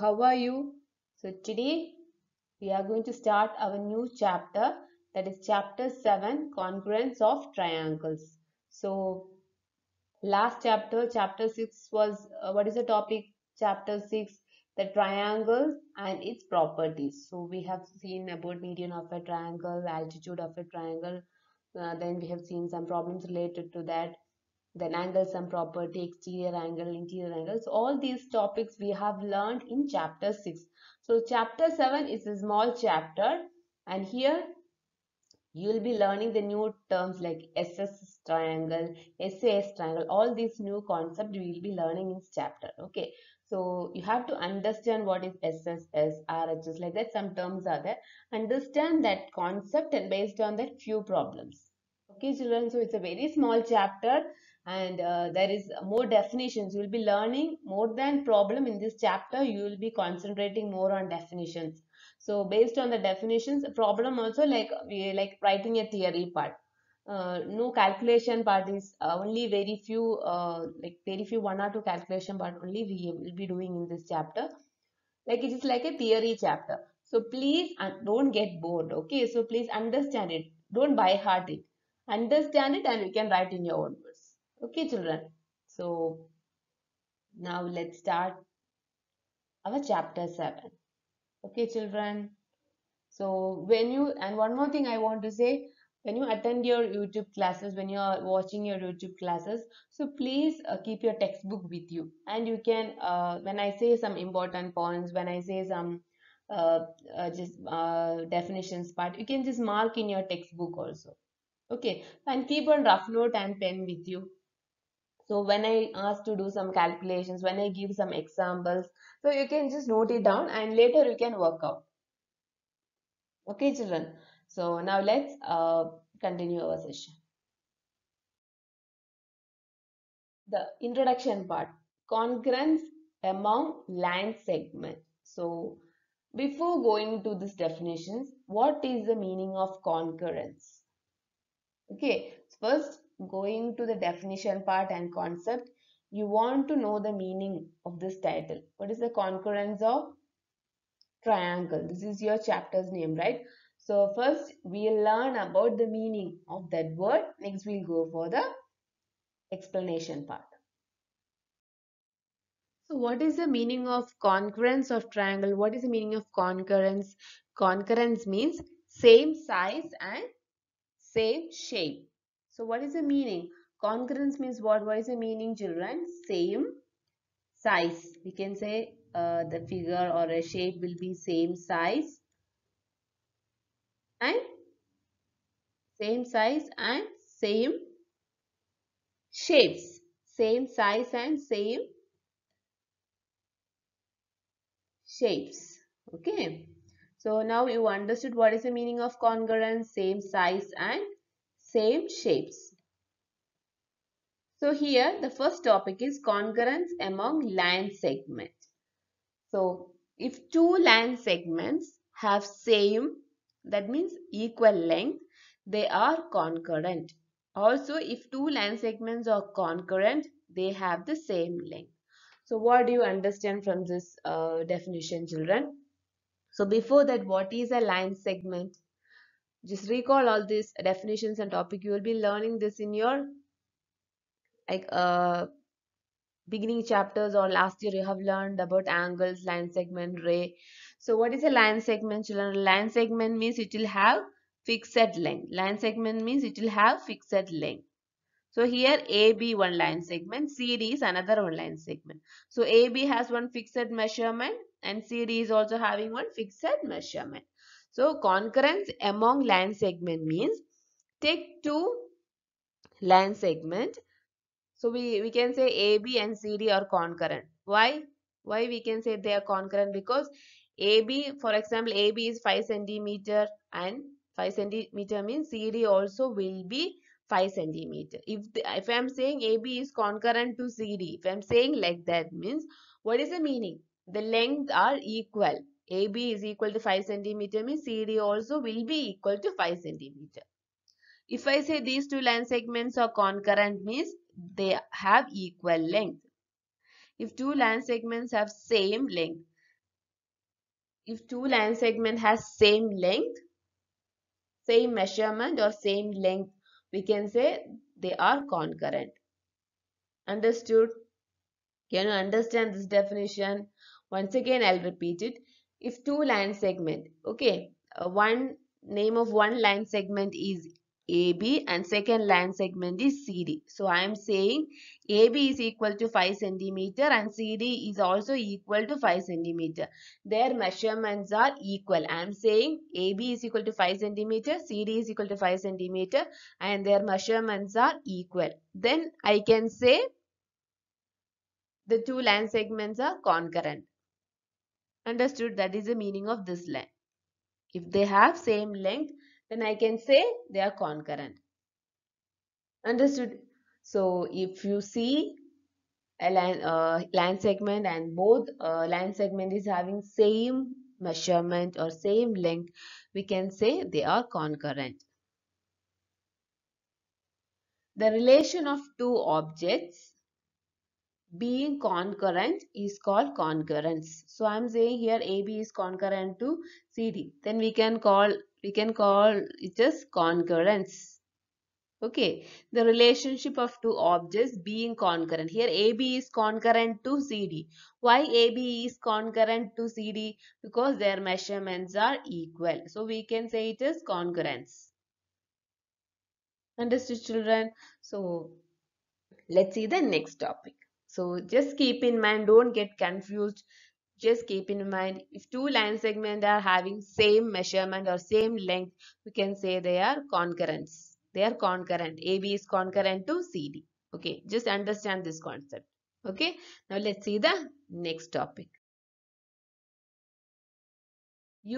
how are you? So today we are going to start our new chapter that is chapter 7 congruence of triangles. So last chapter chapter 6 was uh, what is the topic chapter 6 the triangle and its properties. So we have seen about median of a triangle, altitude of a triangle. Uh, then we have seen some problems related to that then angle sum property, exterior angle, interior angles. All these topics we have learned in chapter 6. So chapter 7 is a small chapter and here you will be learning the new terms like SS triangle, SAS triangle, all these new concepts you will be learning in this chapter. Okay, so you have to understand what is SSS, RHS like that some terms are there. Understand that concept and based on that few problems. Okay children, so it's a very small chapter and uh, there is more definitions you will be learning more than problem in this chapter you will be concentrating more on definitions so based on the definitions problem also like we like writing a theory part uh, no calculation part is uh, only very few uh, like very few one or two calculation part only we will be doing in this chapter like it is like a theory chapter so please uh, don't get bored okay so please understand it don't buy heart it understand it and you can write in your own Okay, children. So now let's start our chapter 7. Okay, children. So when you and one more thing I want to say when you attend your YouTube classes, when you are watching your YouTube classes, so please uh, keep your textbook with you. And you can, uh, when I say some important points, when I say some uh, uh just uh, definitions part, you can just mark in your textbook also. Okay, and keep a rough note and pen with you so when i ask to do some calculations when i give some examples so you can just note it down and later you can work out okay children so now let's uh, continue our session the introduction part congruence among line segment so before going to these definitions what is the meaning of concurrence okay first going to the definition part and concept, you want to know the meaning of this title. What is the concurrence of triangle? This is your chapter's name, right? So first we'll learn about the meaning of that word. Next we'll go for the explanation part. So what is the meaning of concurrence of triangle? What is the meaning of concurrence? Concurrence means same size and same shape. So what is the meaning? Congruence means what? What is the meaning children? Same size. We can say uh, the figure or a shape will be same size and same size and same shapes. Same size and same shapes. Okay. So now you understood what is the meaning of congruence, same size and same shapes. So here the first topic is congruence among line segments. So if two line segments have same that means equal length they are concurrent. Also if two line segments are concurrent they have the same length. So what do you understand from this uh, definition children? So before that what is a line segment? just recall all these definitions and topic you will be learning this in your like uh beginning chapters or last year you have learned about angles line segment ray so what is a line segment children line segment means it will have fixed length line segment means it will have fixed length so here AB one line segment, CD is another one line segment. So AB has one fixed measurement and CD is also having one fixed measurement. So concurrence among land segment means take two land segment. So we, we can say AB and CD are concurrent. Why? Why we can say they are concurrent? Because AB, for example, AB is 5 centimeter and 5 centimeter means CD also will be 5 centimeter. If, the, if I am saying AB is concurrent to CD, if I am saying like that means what is the meaning? The lengths are equal. AB is equal to 5 centimeter means CD also will be equal to 5 centimeter. If I say these two line segments are concurrent means they have equal length. If two line segments have same length, if two line segment has same length, same measurement or same length, we can say they are concurrent. Understood? Can you understand this definition? Once again, I'll repeat it if two line segment okay uh, one name of one line segment is AB and second line segment is CD. So I am saying AB is equal to 5 centimeter and CD is also equal to 5 centimeter. Their measurements are equal. I am saying AB is equal to 5 centimeter, CD is equal to 5 centimeter and their measurements are equal. Then I can say the two line segments are concurrent understood that is the meaning of this length. If they have same length, then I can say they are concurrent. Understood? So if you see a line, uh, line segment and both uh, line segment is having same measurement or same length, we can say they are concurrent. The relation of two objects being concurrent is called concurrence. So I'm saying here AB is concurrent to CD. Then we can call we can call it as concurrence. Okay, the relationship of two objects being concurrent. Here AB is concurrent to CD. Why AB is concurrent to CD? Because their measurements are equal. So we can say it is concurrence. Understood children? So let's see the next topic so just keep in mind don't get confused just keep in mind if two line segments are having same measurement or same length we can say they are concurrent they are concurrent ab is concurrent to cd okay just understand this concept okay now let's see the next topic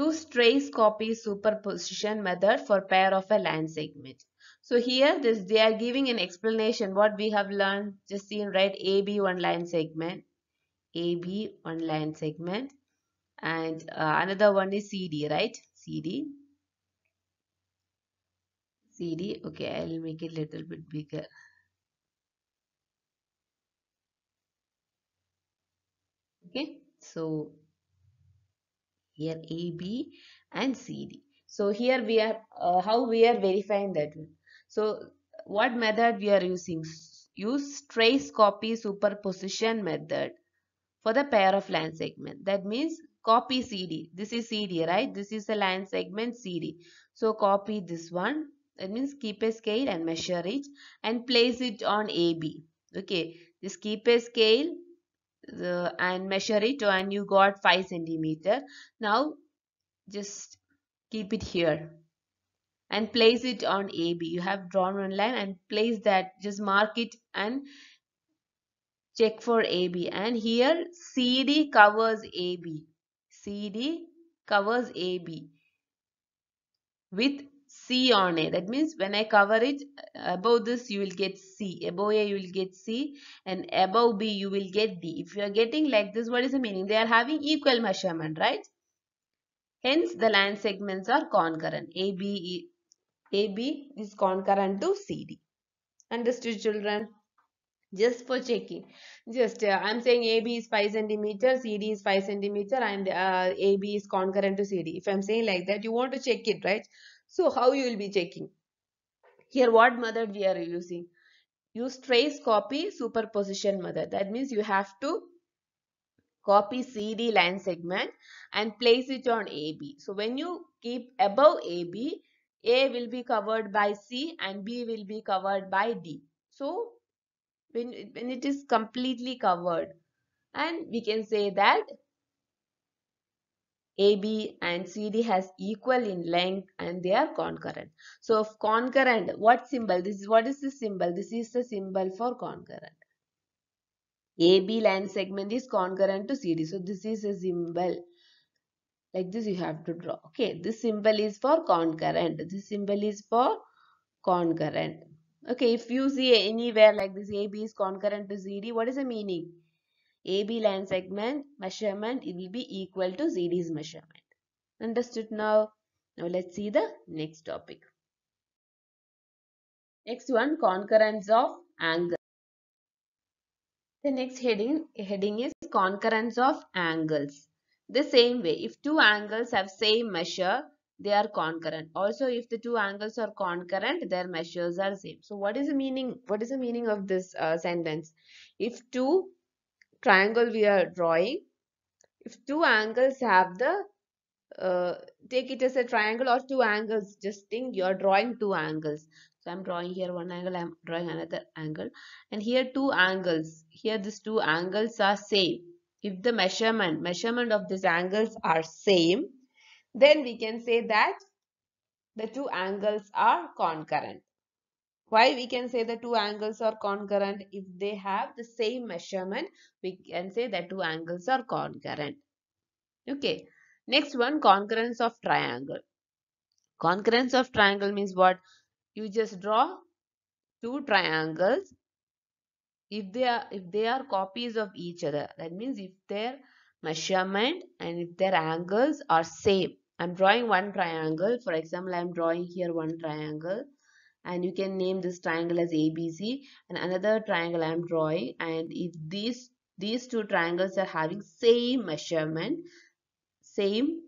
use trace copy superposition method for pair of a line segment so here this they are giving an explanation what we have learned just seen right AB one line segment AB one line segment and uh, another one is CD right CD CD okay I'll make it little bit bigger okay so here AB and CD so here we are uh, how we are verifying that one so what method we are using? Use trace copy superposition method for the pair of line segment. That means copy CD. This is CD, right? This is the line segment CD. So copy this one. That means keep a scale and measure it and place it on AB. Okay, just keep a scale the, uh, and measure it and you got 5 centimeter. Now just keep it here and place it on AB. You have drawn one line and place that. Just mark it and check for AB. And here CD covers AB. CD covers AB with C on A. That means when I cover it, above this you will get C. Above A you will get C and above B you will get D. If you are getting like this, what is the meaning? They are having equal measurement, right? Hence the line segments are concurrent. AB. AB is concurrent to CD. Understood children? Just for checking. Just uh, I'm saying AB is 5 centimeter, CD is 5 centimeter and uh, AB is concurrent to CD. If I'm saying like that, you want to check it, right? So how you will be checking? Here what method we are using? Use trace copy superposition method. That means you have to copy CD line segment and place it on AB. So when you keep above AB, a will be covered by C and B will be covered by D. So when, when it is completely covered and we can say that AB and CD has equal in length and they are concurrent. So if concurrent, what symbol? This is what is the symbol? This is the symbol for concurrent. AB line segment is concurrent to CD. So this is a symbol like this you have to draw okay this symbol is for concurrent this symbol is for concurrent okay if you see anywhere like this ab is concurrent to cd what is the meaning ab line segment measurement it will be equal to cd's measurement understood now now let's see the next topic next one concurrence of angle the next heading heading is concurrence of angles the same way, if two angles have same measure, they are concurrent. Also, if the two angles are concurrent, their measures are same. So, what is the meaning? What is the meaning of this uh, sentence? If two triangle we are drawing, if two angles have the uh, take it as a triangle or two angles just think you're drawing two angles so i'm drawing here one angle i'm drawing another angle and here two angles here these two angles are same if the measurement measurement of these angles are same then we can say that the two angles are concurrent why we can say the two angles are concurrent if they have the same measurement we can say that two angles are concurrent okay next one concurrence of triangle concurrence of triangle means what you just draw two triangles if they are if they are copies of each other that means if their measurement and if their angles are same i'm drawing one triangle for example i'm drawing here one triangle and you can name this triangle as abc and another triangle i'm drawing and if these these two triangles are having same measurement same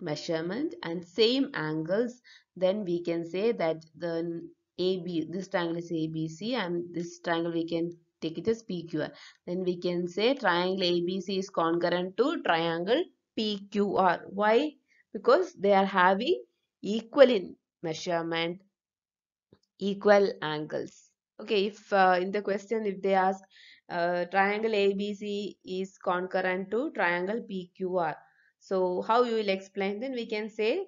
measurement and same angles then we can say that the AB this triangle is ABC and this triangle we can take it as PQR. Then we can say triangle ABC is concurrent to triangle PQR. Why? Because they are having equal in measurement, equal angles. Okay, if uh, in the question if they ask uh, triangle ABC is concurrent to triangle PQR. So how you will explain then we can say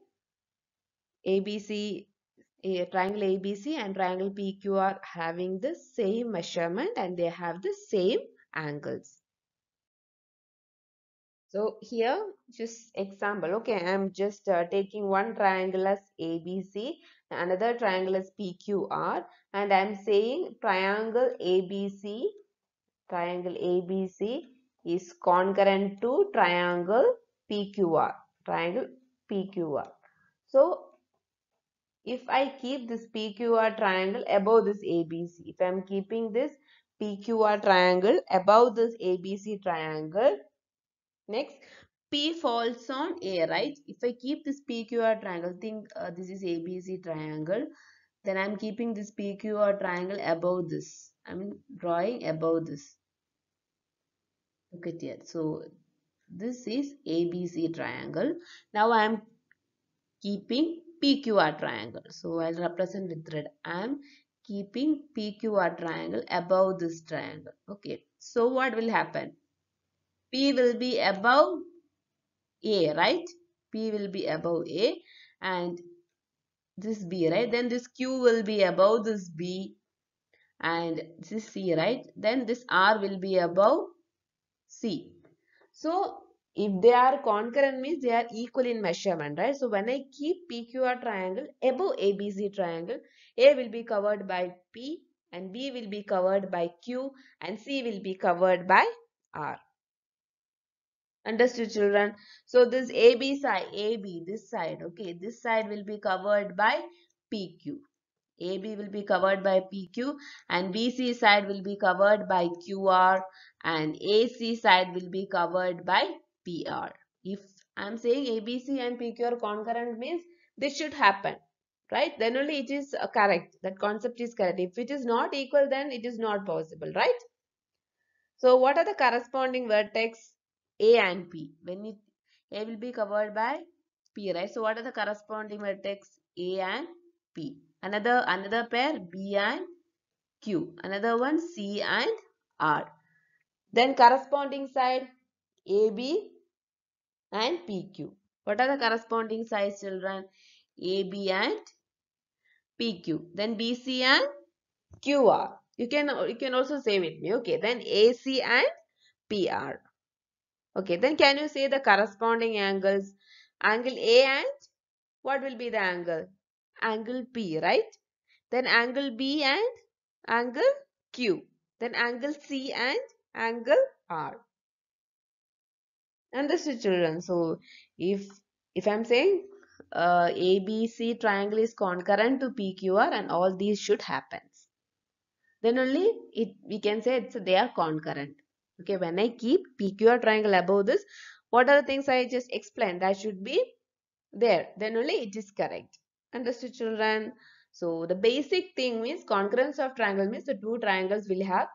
ABC a triangle ABC and triangle PQ are having the same measurement and they have the same angles. So here just example okay I'm just uh, taking one triangle as ABC another triangle as PQR and I'm saying triangle ABC triangle ABC is concurrent to triangle PQR triangle PQR. So if I keep this PQR triangle above this ABC, if I'm keeping this PQR triangle above this ABC triangle, next P falls on A, right? If I keep this PQR triangle, think uh, this is ABC triangle, then I'm keeping this PQR triangle above this. I'm drawing above this. Look at here. So this is ABC triangle. Now I'm keeping PQR triangle. So I'll represent with red. I'm keeping PQR triangle above this triangle. Okay. So what will happen? P will be above A, right? P will be above A and this B, right? Then this Q will be above this B and this C, right? Then this R will be above C. So if they are concurrent means they are equal in measurement, right? So when I keep PQR triangle above ABC triangle, A will be covered by P and B will be covered by Q and C will be covered by R. Understood children? So this AB side, AB, this side, okay, this side will be covered by PQ. AB will be covered by PQ and BC side will be covered by QR and AC side will be covered by PR. If I'm saying ABC and PQ are concurrent means this should happen, right? Then only it is uh, correct. That concept is correct. If it is not equal, then it is not possible, right? So what are the corresponding vertex A and P? When it, A will be covered by P, right? So what are the corresponding vertex A and P? Another another pair B and Q. Another one C and R. Then corresponding side AB and PQ. What are the corresponding sides children? AB and PQ. Then BC and QR. You can, you can also say with me. Okay. Then AC and PR. Okay. Then can you say the corresponding angles? Angle A and what will be the angle? Angle P, right? Then angle B and angle Q. Then angle C and angle R and this children so if if i'm saying uh, abc triangle is concurrent to pqr and all these should happen then only it we can say it's they are concurrent okay when i keep pqr triangle above this what are the things i just explained that should be there then only it is correct understood children so the basic thing means concurrence of triangle means the two triangles will have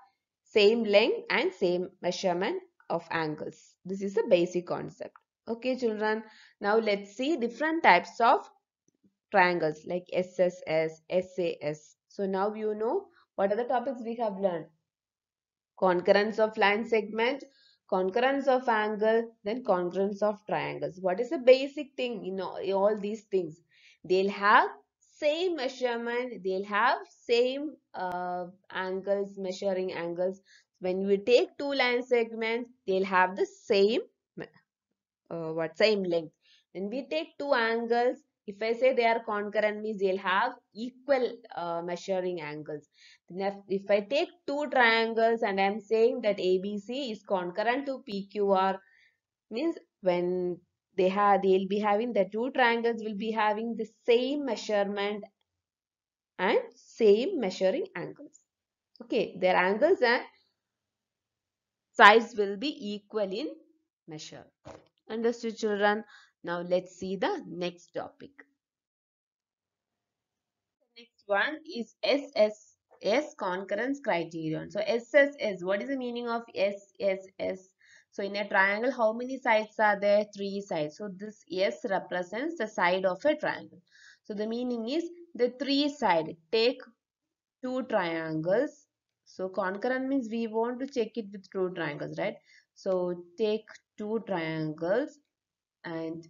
same length and same measurement of angles. This is a basic concept. Okay, children. Now let's see different types of triangles like SSS, SAS. So now you know what are the topics we have learned. Concurrence of line segment, concurrence of angle, then concurrence of triangles. What is the basic thing in all, in all these things? They'll have same measurement, they'll have same uh, angles, measuring angles when we take two line segments, they'll have the same uh, what same length. When we take two angles, if I say they are concurrent means they'll have equal uh, measuring angles. Then if, if I take two triangles and I'm saying that ABC is concurrent to PQR means when they have they'll be having the two triangles will be having the same measurement and same measuring angles. Okay, their angles are size will be equal in measure. Understood children? Now let's see the next topic. next one is SSS concurrence criterion. So SSS, what is the meaning of SSS? So in a triangle, how many sides are there? Three sides. So this S represents the side of a triangle. So the meaning is the three side. Take two triangles so concurrent means we want to check it with two triangles, right? So take two triangles and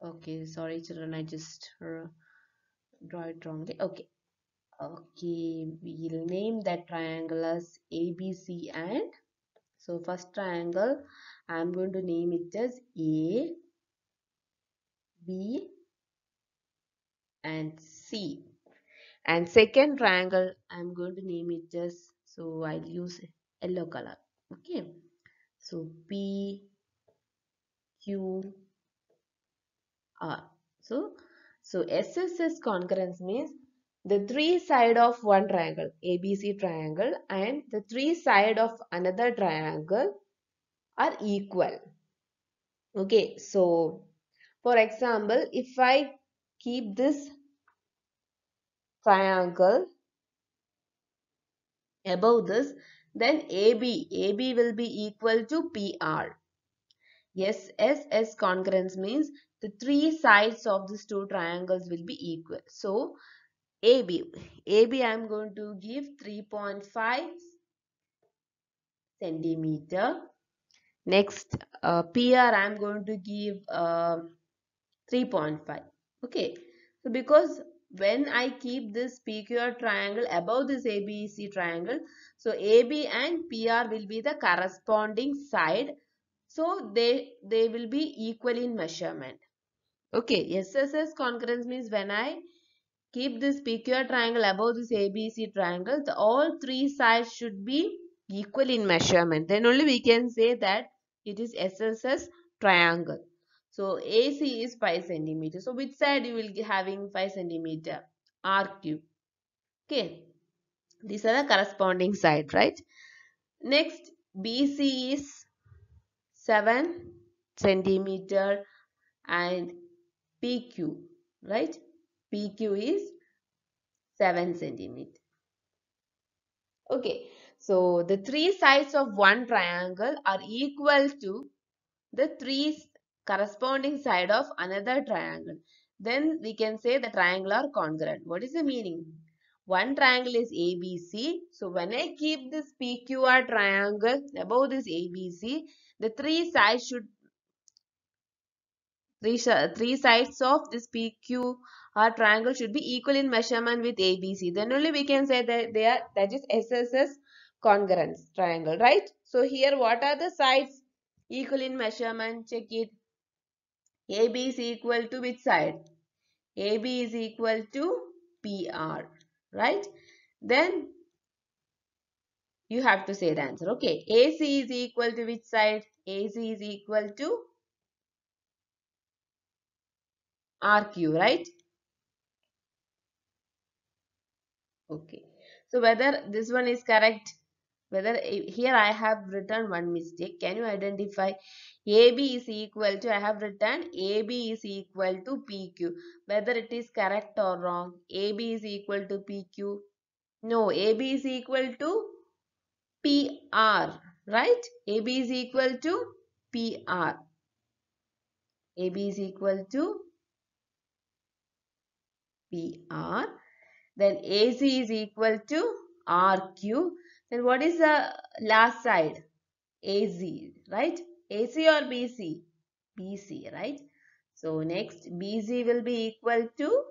okay, sorry children, I just uh, draw it wrongly. Okay, okay, we'll name that triangle as ABC and so first triangle, I'm going to name it as A, B and C and second triangle i'm going to name it just so i'll use yellow color okay so p q r so so sss congruence means the three side of one triangle abc triangle and the three side of another triangle are equal okay so for example if i keep this triangle above this then AB AB will be equal to PR yes SS congruence means the three sides of these two triangles will be equal so AB AB I am going to give 3.5 centimeter next uh, PR I am going to give uh, 3.5 okay so because when I keep this PQR triangle above this ABC triangle, so AB and PR will be the corresponding side. So they, they will be equal in measurement. Okay, SSS congruence means when I keep this PQR triangle above this ABC triangle, the, all three sides should be equal in measurement. Then only we can say that it is SSS triangle. So AC is 5 centimeter. So which side you will be having 5 centimeter? RQ. Okay. These are the corresponding side, right? Next, BC is 7 centimeter and PQ, right? PQ is 7 centimeter. Okay, so the three sides of one triangle are equal to the three corresponding side of another triangle. Then we can say the triangle are congruent. What is the meaning? One triangle is ABC. So when I keep this PQR triangle above this ABC, the three sides should three, three sides of this PQR triangle should be equal in measurement with ABC. Then only we can say that they are that is SSS congruence triangle, right? So here what are the sides equal in measurement? Check it. AB is equal to which side? AB is equal to PR, right? Then you have to say the answer. Okay, AC is equal to which side? AC is equal to RQ, right? Okay, so whether this one is correct whether here I have written one mistake. Can you identify AB is equal to, I have written AB is equal to PQ. Whether it is correct or wrong, AB is equal to PQ. No, AB is equal to PR, right? AB is equal to PR. AB is equal to PR. Then AC is equal to RQ then what is the last side? AZ, right? AC or BC? BC, right? So next BC will be equal to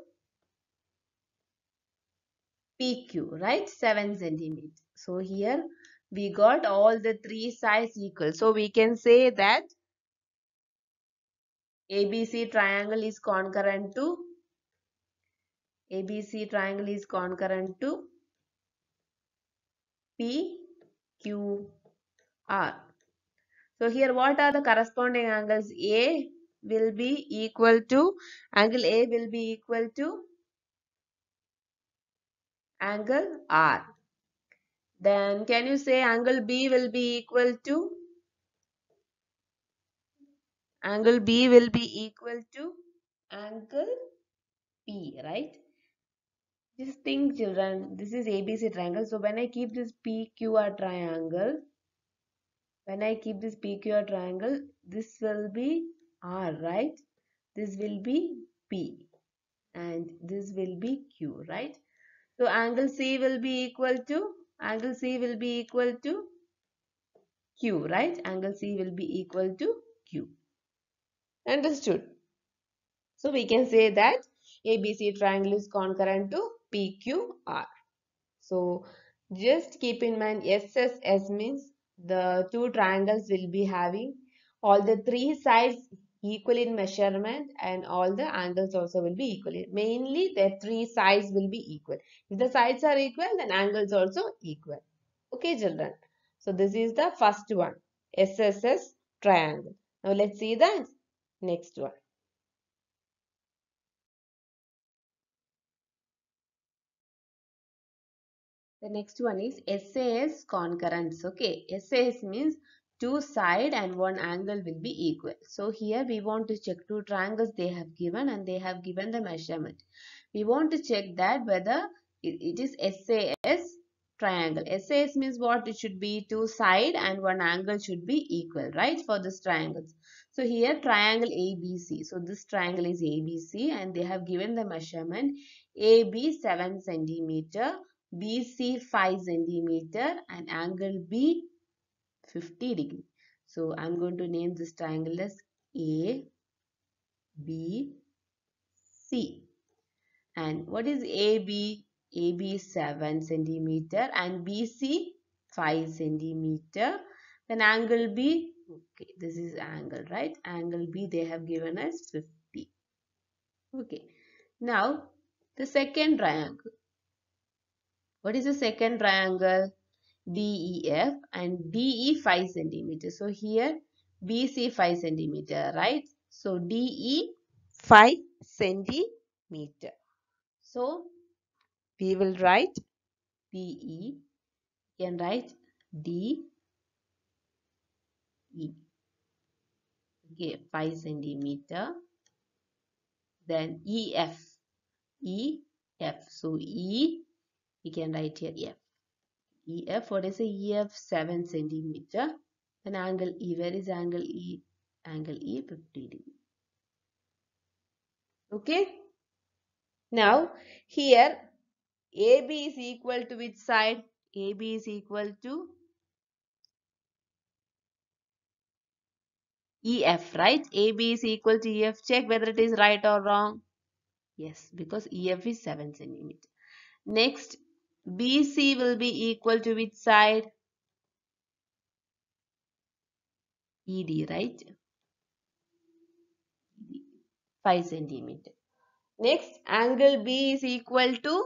PQ, right? 7 centimeter. So here we got all the three sides equal. So we can say that ABC triangle is concurrent to ABC triangle is concurrent to P, Q, R. So here what are the corresponding angles? A will be equal to, angle A will be equal to angle R. Then can you say angle B will be equal to? Angle B will be equal to angle P, right? Just think children, this is ABC triangle. So when I keep this PQR triangle, when I keep this PQR triangle, this will be R, right? This will be P and this will be Q, right? So angle C will be equal to, angle C will be equal to Q, right? Angle C will be equal to Q. Understood? So we can say that ABC triangle is concurrent to PQR. So just keep in mind SSS means the two triangles will be having all the three sides equal in measurement and all the angles also will be equal. Mainly the three sides will be equal. If the sides are equal then angles also equal. Okay children. So this is the first one SSS triangle. Now let's see the next one. The next one is SAS concurrence. Okay, SAS means two side and one angle will be equal. So here we want to check two triangles they have given and they have given the measurement. We want to check that whether it is SAS triangle. SAS means what? It should be two side and one angle should be equal, right? For this triangle. So here triangle ABC. So this triangle is ABC and they have given the measurement AB 7 centimeter BC 5 centimeter and angle B 50 degree. So I'm going to name this triangle as A, B, C. And what is AB? AB 7 centimeter and BC 5 centimeter. Then angle B, okay, this is angle, right? Angle B they have given us 50. Okay. Now, the second triangle. What is the second triangle? DEF and DE 5 centimeter. So here BC 5 centimeter, right? So DE 5 centimeter. So we will write DE and write DE. Okay, 5 centimeter. Then EF. EF. So E we can write here EF, what is EF? 7 centimeter. And angle E, where is angle E? Angle E 50 degree. Okay. Now, here AB is equal to which side? AB is equal to EF, right? AB is equal to EF. Check whether it is right or wrong. Yes, because EF is 7 centimeter. Next, BC will be equal to which side? ED, right? 5 centimeter. Next, angle B is equal to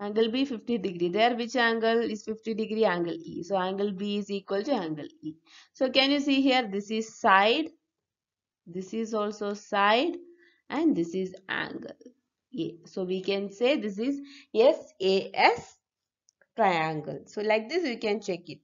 angle B 50 degree. There which angle is 50 degree? Angle E. So, angle B is equal to angle E. So, can you see here this is side, this is also side and this is angle. A. So we can say this is SAS triangle. So like this you can check it.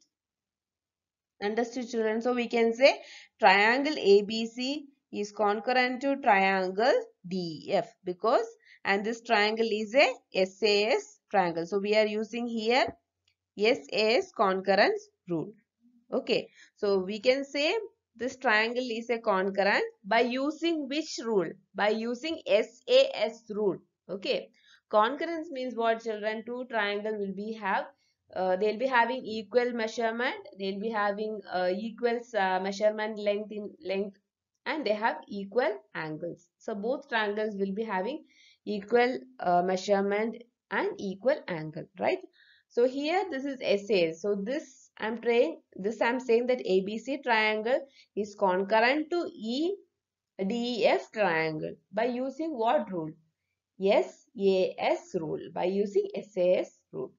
Understood children? So we can say triangle ABC is concurrent to triangle DF because and this triangle is a SAS triangle. So we are using here SAS concurrence rule. Okay. So we can say this triangle is a concurrent by using which rule? By using SAS rule. Okay. Concurrence means what children? Two triangle will be have, uh, they'll be having equal measurement, they'll be having uh, equal uh, measurement length in length and they have equal angles. So both triangles will be having equal uh, measurement and equal angle, right? So here this is SAS. So this I'm trying this I'm saying that ABC triangle is concurrent to EDF triangle by using what rule? SAS rule by using SAS rule.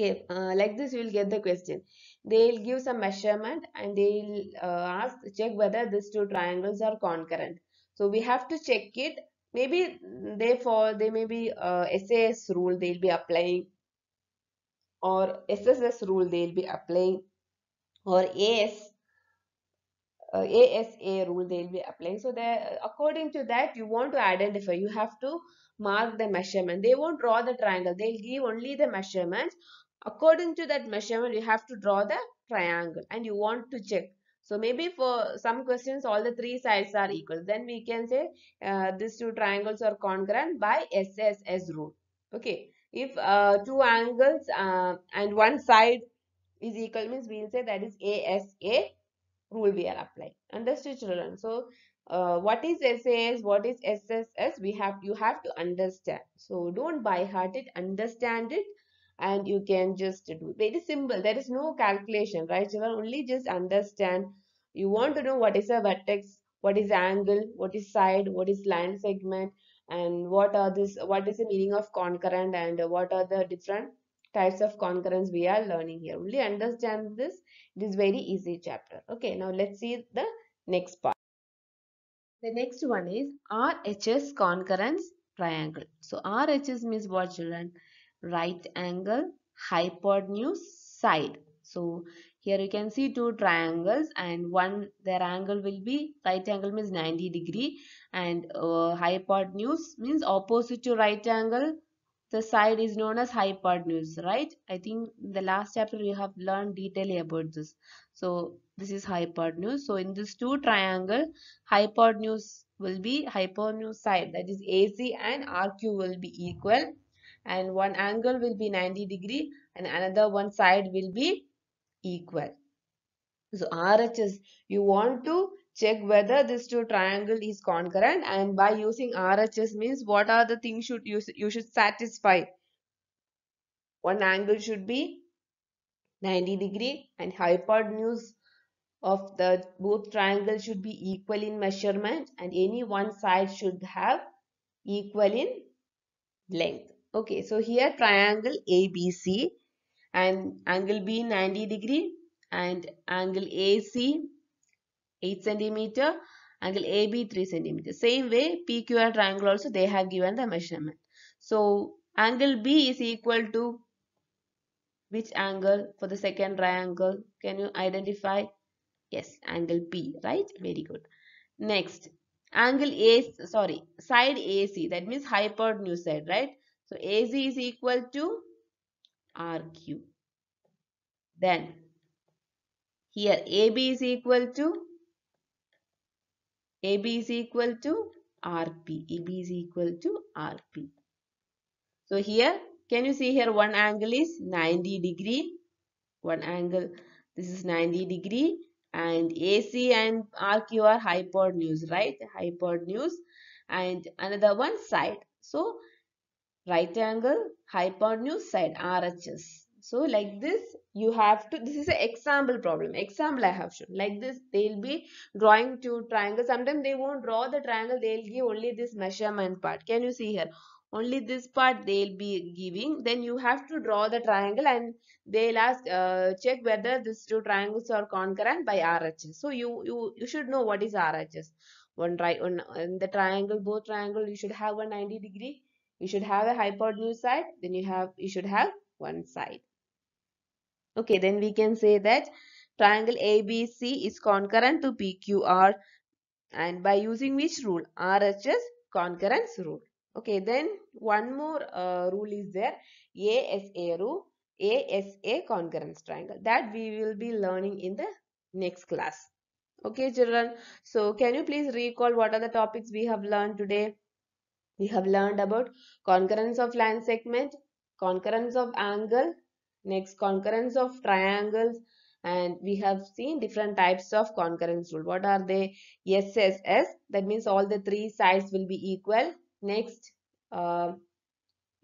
Okay, uh, like this you will get the question. They'll give some measurement and they'll uh, ask check whether these two triangles are concurrent. So we have to check it. Maybe therefore they may be uh, SAS rule they'll be applying or SSS rule they'll be applying or AS uh, ASA rule they'll be applying. So according to that you want to identify you have to mark the measurement. They won't draw the triangle. They'll give only the measurements. According to that measurement you have to draw the triangle and you want to check. So maybe for some questions all the three sides are equal. Then we can say uh, these two triangles are congruent by SSS rule. Okay if uh, two angles uh, and one side is equal means we'll say that is ASA rule we are applying. Understood children? So uh, what is SAS? What is SSS? We have you have to understand. So don't buy heart it, understand it, and you can just do very simple. There is no calculation, right? Children, only just understand. You want to know what is a vertex, what is angle, what is side, what is line segment, and what are this what is the meaning of concurrent and what are the different types of concurrence we are learning here only understand this this very easy chapter okay now let's see the next part the next one is RHS concurrence triangle so RHS means what children right angle hypotenuse side so here you can see two triangles and one their angle will be right angle means 90 degree and uh, hypotenuse means opposite to right angle the side is known as hypotenuse right i think in the last chapter we have learned detail about this so this is hypotenuse so in this two triangle hypotenuse will be hypotenuse side that is ac and rq will be equal and one angle will be 90 degree and another one side will be equal. So RHS, you want to check whether this two triangle is concurrent and by using RHS means what are the things should you, you should satisfy. One angle should be 90 degree and hypotenuse of the both triangle should be equal in measurement and any one side should have equal in length. Okay, so here triangle ABC and angle B 90 degree and angle AC 8 centimeter angle AB 3 centimeter same way PQR triangle also they have given the measurement so angle B is equal to which angle for the second triangle can you identify yes angle P right very good next angle A sorry side AC that means hypotenuse side right so AC is equal to RQ. Then here AB is equal to AB is equal to RP. AB is equal to RP. So here can you see here one angle is 90 degree. One angle this is 90 degree and AC and RQ are hypotenuse right hypotenuse and another one side. So right angle, hypotenuse, side, RHS. So like this, you have to, this is an example problem, example I have shown. Like this, they'll be drawing two triangles. Sometimes they won't draw the triangle, they'll give only this measurement part. Can you see here? Only this part they'll be giving. Then you have to draw the triangle and they'll ask, uh, check whether these two triangles are concurrent by RHS. So you, you, you should know what is RHS. One right, one, in the triangle, both triangle, you should have a 90 degree you should have a hypotenuse side then you have you should have one side okay then we can say that triangle ABC is concurrent to PQR and by using which rule RHS concurrence rule okay then one more uh, rule is there ASA rule ASA concurrence triangle that we will be learning in the next class okay children so can you please recall what are the topics we have learned today we have learned about concurrence of line segment, concurrence of angle, next concurrence of triangles and we have seen different types of concurrence rule. What are they? SSS that means all the three sides will be equal. Next uh,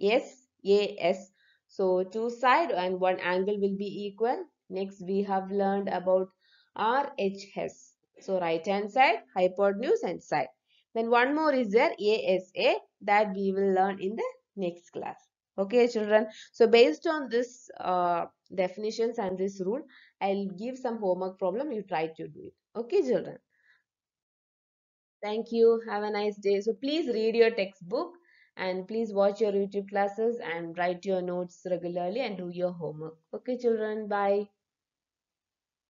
SAS so two side and one angle will be equal. Next we have learned about RHS. So right hand side, hypotenuse and side. Then one more is there ASA that we will learn in the next class. Okay children, so based on this uh, definitions and this rule, I'll give some homework problem. You try to do it. Okay children. Thank you. Have a nice day. So please read your textbook and please watch your YouTube classes and write your notes regularly and do your homework. Okay children, bye.